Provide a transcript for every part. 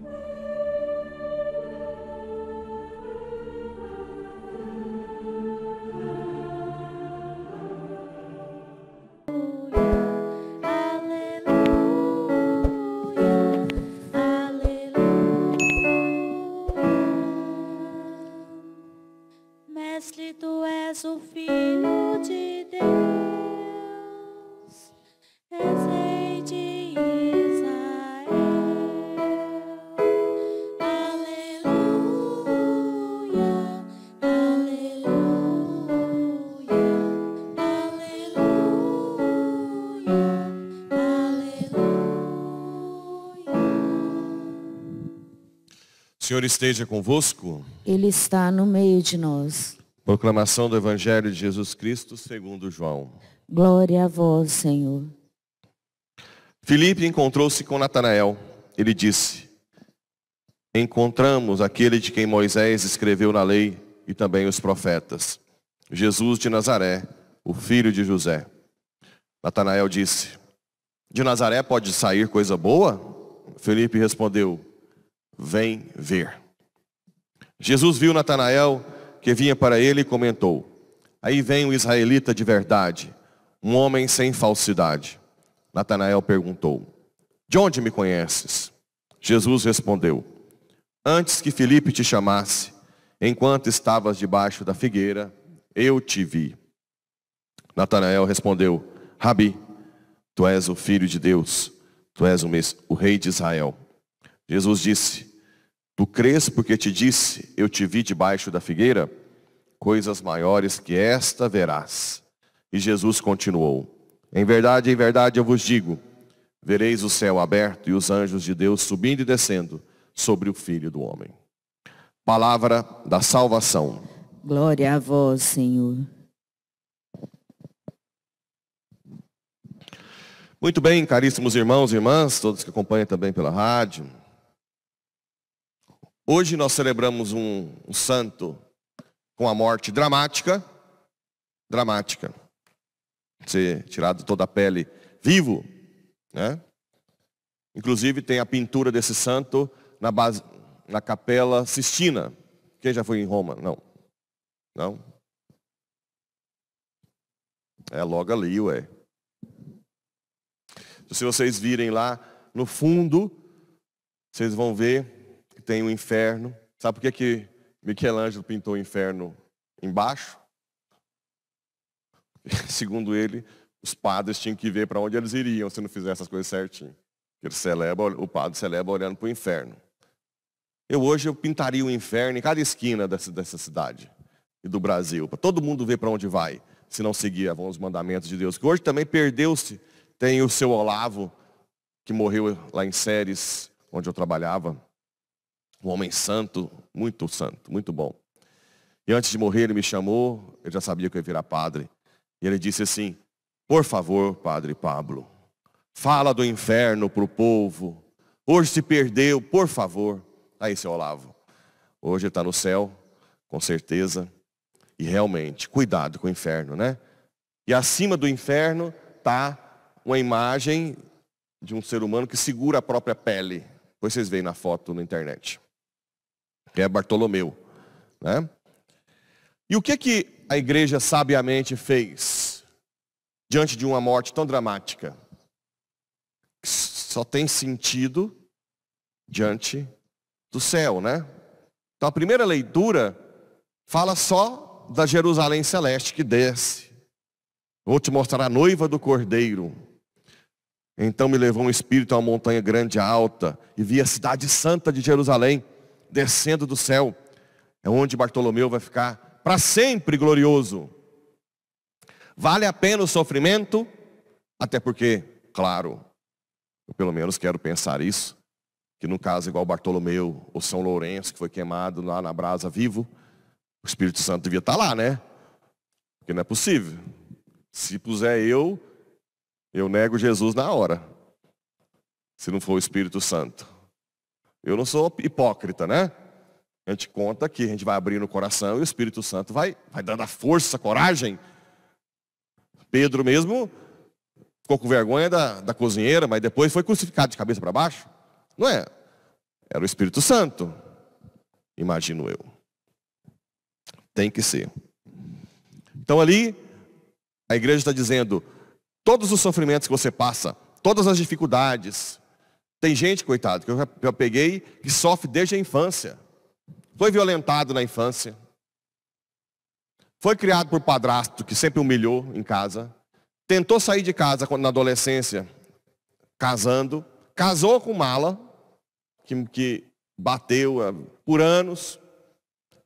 Música Senhor esteja convosco. Ele está no meio de nós. Proclamação do Evangelho de Jesus Cristo segundo João. Glória a vós, Senhor. Filipe encontrou-se com Natanael. Ele disse, encontramos aquele de quem Moisés escreveu na lei e também os profetas, Jesus de Nazaré, o filho de José. Natanael disse, de Nazaré pode sair coisa boa? Felipe respondeu, vem ver. Jesus viu Natanael que vinha para ele e comentou: Aí vem o israelita de verdade, um homem sem falsidade. Natanael perguntou: De onde me conheces? Jesus respondeu: Antes que Felipe te chamasse, enquanto estavas debaixo da figueira, eu te vi. Natanael respondeu: Rabi, tu és o filho de Deus, tu és o rei de Israel. Jesus disse: Tu crês porque te disse, eu te vi debaixo da figueira? Coisas maiores que esta verás. E Jesus continuou, em verdade, em verdade eu vos digo, vereis o céu aberto e os anjos de Deus subindo e descendo sobre o Filho do Homem. Palavra da salvação. Glória a vós, Senhor. Muito bem, caríssimos irmãos e irmãs, todos que acompanham também pela rádio, Hoje nós celebramos um, um santo com a morte dramática, dramática, ser tirado toda a pele vivo, né? Inclusive tem a pintura desse santo na, base, na capela Sistina. Quem já foi em Roma? Não. Não? É logo ali, ué. Se vocês virem lá no fundo, vocês vão ver que tem o um inferno. Sabe por que, que Michelangelo pintou o inferno embaixo? Segundo ele, os padres tinham que ver para onde eles iriam se não fizessem as coisas certinho. Ele celebra, o padre celebra olhando para o inferno. Eu hoje eu pintaria o inferno em cada esquina dessa, dessa cidade e do Brasil, para todo mundo ver para onde vai, se não seguir os mandamentos de Deus. Que hoje também perdeu-se, tem o seu Olavo, que morreu lá em Séries, onde eu trabalhava, um homem santo, muito santo, muito bom. E antes de morrer, ele me chamou, eu já sabia que eu ia virar padre. E ele disse assim, por favor, padre Pablo, fala do inferno para o povo. Hoje se perdeu, por favor. Tá aí, seu Olavo, hoje ele está no céu, com certeza. E realmente, cuidado com o inferno, né? E acima do inferno está uma imagem de um ser humano que segura a própria pele. Depois vocês veem na foto na internet que é Bartolomeu. Né? E o que, que a igreja sabiamente fez diante de uma morte tão dramática? Só tem sentido diante do céu, né? Então a primeira leitura fala só da Jerusalém celeste que desce. Vou te mostrar a noiva do cordeiro. Então me levou um espírito a uma montanha grande alta e vi a cidade santa de Jerusalém descendo do céu. É onde Bartolomeu vai ficar para sempre glorioso. Vale a pena o sofrimento? Até porque, claro, eu pelo menos quero pensar isso, que no caso igual Bartolomeu ou São Lourenço, que foi queimado lá na brasa vivo, o Espírito Santo devia estar tá lá, né? Porque não é possível. Se puser eu, eu nego Jesus na hora. Se não for o Espírito Santo. Eu não sou hipócrita, né? A gente conta que a gente vai abrindo o coração e o Espírito Santo vai, vai dando a força, a coragem. Pedro mesmo ficou com vergonha da, da cozinheira, mas depois foi crucificado de cabeça para baixo. Não é? Era o Espírito Santo, imagino eu. Tem que ser. Então ali, a igreja está dizendo: todos os sofrimentos que você passa, todas as dificuldades, tem gente, coitado, que eu já, peguei, que sofre desde a infância. Foi violentado na infância. Foi criado por padrasto, que sempre humilhou em casa. Tentou sair de casa na adolescência, casando. Casou com mala, que, que bateu é, por anos.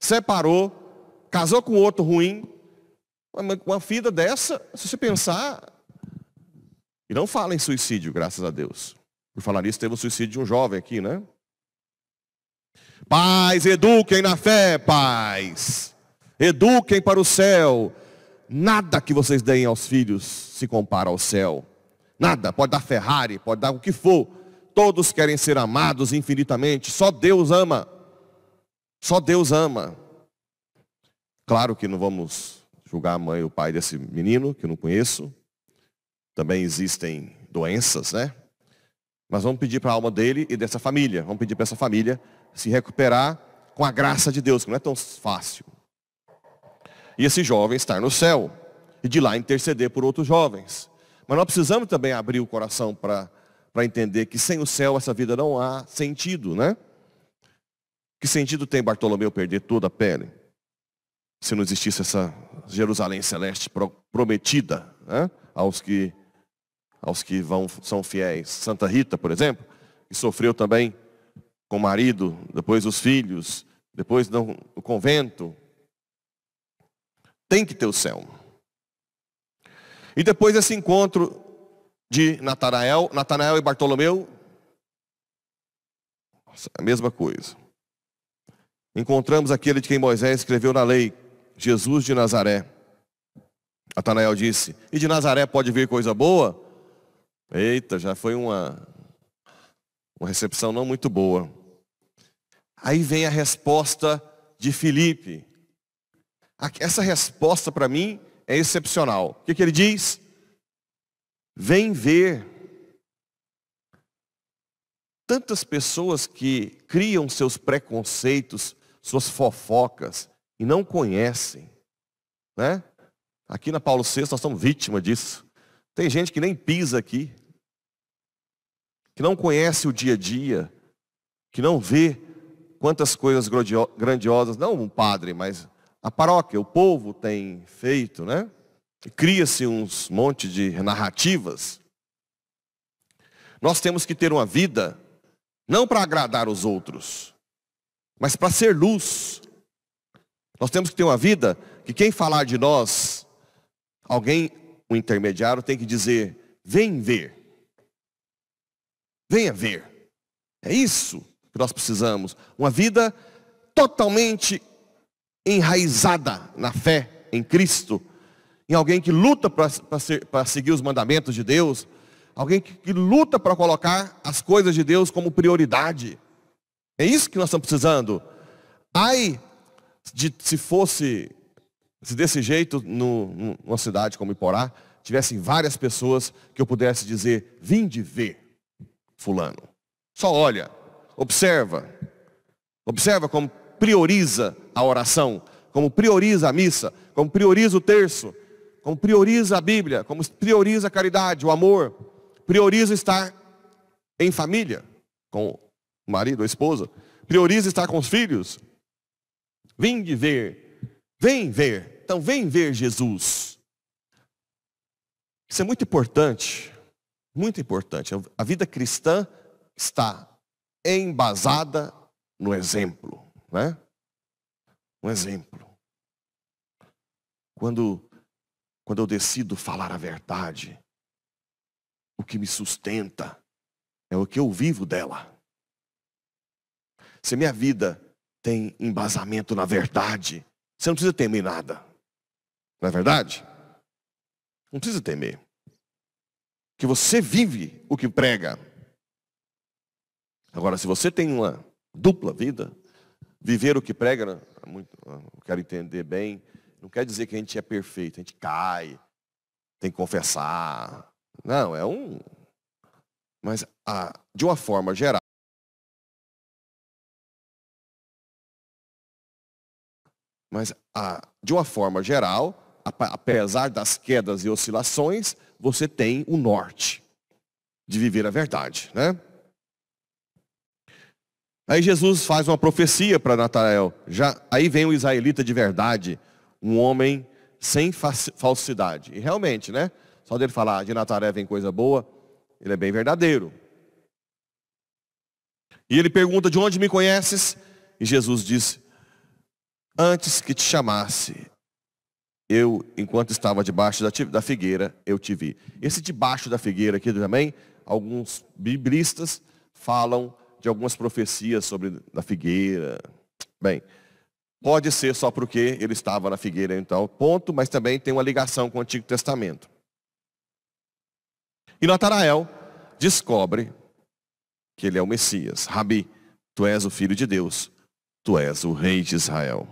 Separou. Casou com outro ruim. Uma, uma vida dessa, se você pensar. E não fala em suicídio, graças a Deus. Por falar nisso, teve o suicídio de um jovem aqui, né? Pais, eduquem na fé, pais. Eduquem para o céu. Nada que vocês deem aos filhos se compara ao céu. Nada. Pode dar Ferrari, pode dar o que for. Todos querem ser amados infinitamente. Só Deus ama. Só Deus ama. Claro que não vamos julgar a mãe e o pai desse menino, que eu não conheço. Também existem doenças, né? Mas vamos pedir para a alma dele e dessa família, vamos pedir para essa família se recuperar com a graça de Deus, que não é tão fácil. E esse jovem estar no céu e de lá interceder por outros jovens. Mas nós precisamos também abrir o coração para entender que sem o céu essa vida não há sentido, né? Que sentido tem Bartolomeu perder toda a pele? Se não existisse essa Jerusalém celeste prometida né? aos que aos que vão, são fiéis. Santa Rita, por exemplo, que sofreu também com o marido, depois os filhos, depois no, no convento. Tem que ter o céu. E depois desse encontro de Natanael, Natanael e Bartolomeu, é a mesma coisa. Encontramos aquele de quem Moisés escreveu na lei, Jesus de Nazaré. Natanael disse: E de Nazaré pode vir coisa boa? Eita, já foi uma, uma recepção não muito boa. Aí vem a resposta de Filipe. Essa resposta para mim é excepcional. O que, que ele diz? Vem ver. Tantas pessoas que criam seus preconceitos, suas fofocas, e não conhecem. Né? Aqui na Paulo VI nós somos vítima disso. Tem gente que nem pisa aqui, que não conhece o dia a dia, que não vê quantas coisas grandiosas, não um padre, mas a paróquia, o povo tem feito, né? Cria-se uns monte de narrativas. Nós temos que ter uma vida não para agradar os outros, mas para ser luz. Nós temos que ter uma vida que quem falar de nós, alguém o intermediário tem que dizer: vem ver. Venha ver. É isso que nós precisamos. Uma vida totalmente enraizada na fé em Cristo, em alguém que luta para seguir os mandamentos de Deus, alguém que, que luta para colocar as coisas de Deus como prioridade. É isso que nós estamos precisando. Ai, de, se fosse se desse jeito, no, numa cidade como Iporá, tivessem várias pessoas que eu pudesse dizer, vinde ver fulano. Só olha, observa. Observa como prioriza a oração, como prioriza a missa, como prioriza o terço, como prioriza a Bíblia, como prioriza a caridade, o amor, prioriza estar em família, com o marido ou esposa, prioriza estar com os filhos. Vinde ver, vem ver então vem ver Jesus. Isso é muito importante, muito importante. A vida cristã está embasada no exemplo, né? Um exemplo. Quando, quando eu decido falar a verdade, o que me sustenta é o que eu vivo dela. Se minha vida tem embasamento na verdade, você não precisa temer nada. Não é verdade? Não precisa temer. Que você vive o que prega. Agora, se você tem uma dupla vida, viver o que prega, é muito, eu quero entender bem, não quer dizer que a gente é perfeito, a gente cai, tem que confessar. Não, é um. Mas a, de uma forma geral, mas a, de uma forma geral, apesar das quedas e oscilações, você tem o norte de viver a verdade, né? Aí Jesus faz uma profecia para Natanael. Já aí vem o israelita de verdade, um homem sem falsidade. E realmente, né? Só dele falar ah, de Natanael vem coisa boa, ele é bem verdadeiro. E ele pergunta: "De onde me conheces?" E Jesus diz: "Antes que te chamasse, eu, enquanto estava debaixo da, figueira, eu te vi. Esse debaixo da figueira aqui também, alguns biblistas falam de algumas profecias sobre a figueira. Bem, pode ser só porque ele estava na figueira, então, ponto, mas também tem uma ligação com o Antigo Testamento. E Natanael descobre que ele é o Messias. Rabi, tu és o Filho de Deus, tu és o Rei de Israel.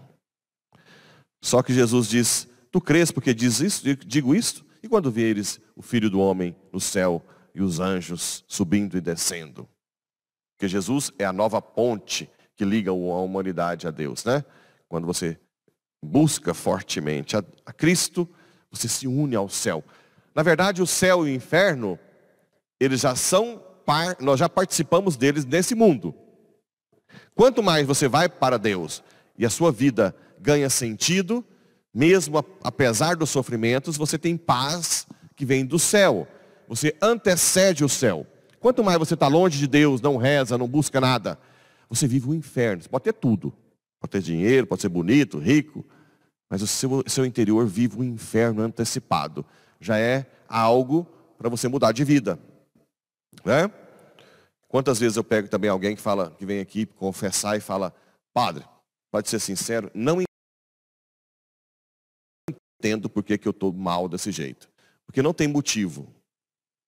Só que Jesus diz, Tu crês porque diz isso, digo isto? E quando vieres o Filho do Homem no céu e os anjos subindo e descendo? Porque Jesus é a nova ponte que liga a humanidade a Deus, né? Quando você busca fortemente a Cristo, você se une ao céu. Na verdade, o céu e o inferno, eles já são, par, nós já participamos deles nesse mundo. Quanto mais você vai para Deus e a sua vida ganha sentido, mesmo apesar dos sofrimentos, você tem paz que vem do céu. Você antecede o céu. Quanto mais você está longe de Deus, não reza, não busca nada, você vive o inferno. Você pode ter tudo. Pode ter dinheiro, pode ser bonito, rico, mas o seu, seu interior vive um inferno antecipado. Já é algo para você mudar de vida. Né? Quantas vezes eu pego também alguém que fala, que vem aqui confessar e fala, padre, pode ser sincero, não entendo por que, que eu estou mal desse jeito. Porque não tem motivo.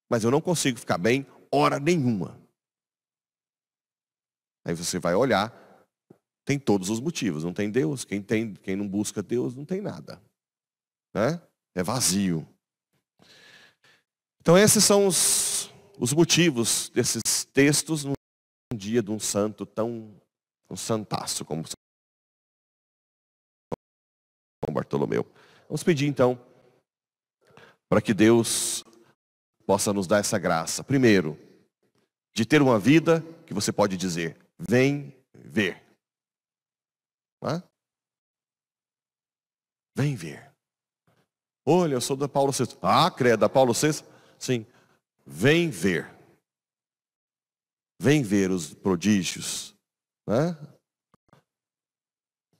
Mas eu não consigo ficar bem hora nenhuma. Aí você vai olhar, tem todos os motivos. Não tem Deus, quem, tem, quem não busca Deus não tem nada. Né? É vazio. Então esses são os, os motivos desses textos num dia de um santo tão um santaço como São Bartolomeu. Vamos pedir então para que Deus possa nos dar essa graça. Primeiro, de ter uma vida que você pode dizer, vem ver. Hã? Vem ver. Olha, eu sou da Paulo VI. Ah, credo, da Paulo VI? Sim. Vem ver. Vem ver os prodígios. Né?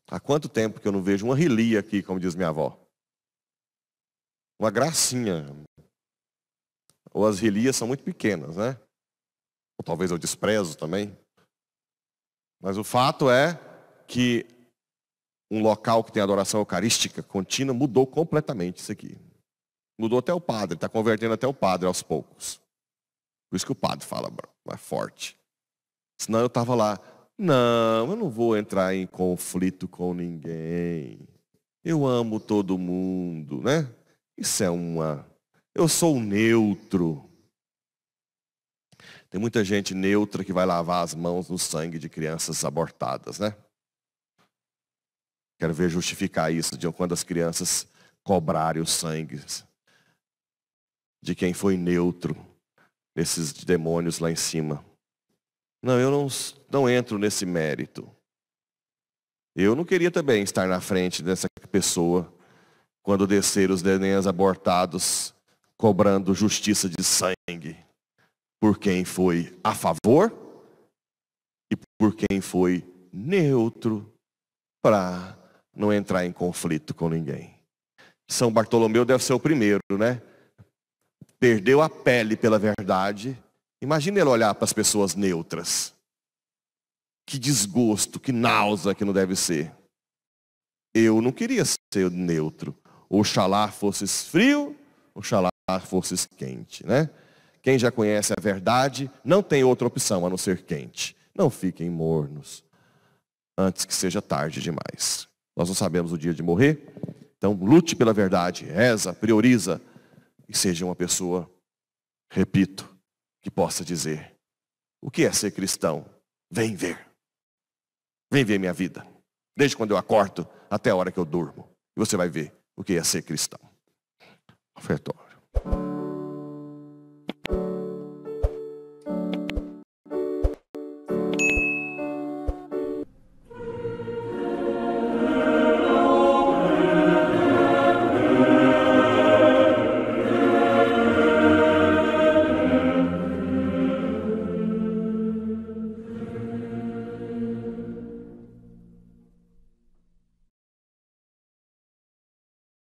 Há quanto tempo que eu não vejo uma relia aqui, como diz minha avó? uma gracinha. Ou as relias são muito pequenas, né? Ou talvez eu desprezo também. Mas o fato é que um local que tem adoração eucarística contínua mudou completamente isso aqui. Mudou até o padre, está convertendo até o padre aos poucos. Por isso que o padre fala mais é forte. Senão eu estava lá, não, eu não vou entrar em conflito com ninguém. Eu amo todo mundo, né? Isso é uma. Eu sou neutro. Tem muita gente neutra que vai lavar as mãos no sangue de crianças abortadas, né? Quero ver justificar isso de quando as crianças cobrarem o sangue de quem foi neutro nesses demônios lá em cima. Não, eu não, não entro nesse mérito. Eu não queria também estar na frente dessa pessoa quando descer os nenéns abortados, cobrando justiça de sangue por quem foi a favor e por quem foi neutro para não entrar em conflito com ninguém. São Bartolomeu deve ser o primeiro, né? Perdeu a pele pela verdade. Imagina ele olhar para as pessoas neutras. Que desgosto, que náusea que não deve ser. Eu não queria ser neutro. Oxalá fosses frio, oxalá fosses quente, né? Quem já conhece a verdade não tem outra opção a não ser quente. Não fiquem mornos antes que seja tarde demais. Nós não sabemos o dia de morrer, então lute pela verdade, reza, prioriza e seja uma pessoa, repito, que possa dizer: o que é ser cristão? Vem ver. Vem ver minha vida. Desde quando eu acordo até a hora que eu durmo. E você vai ver o que é ser cristão. Ofertório.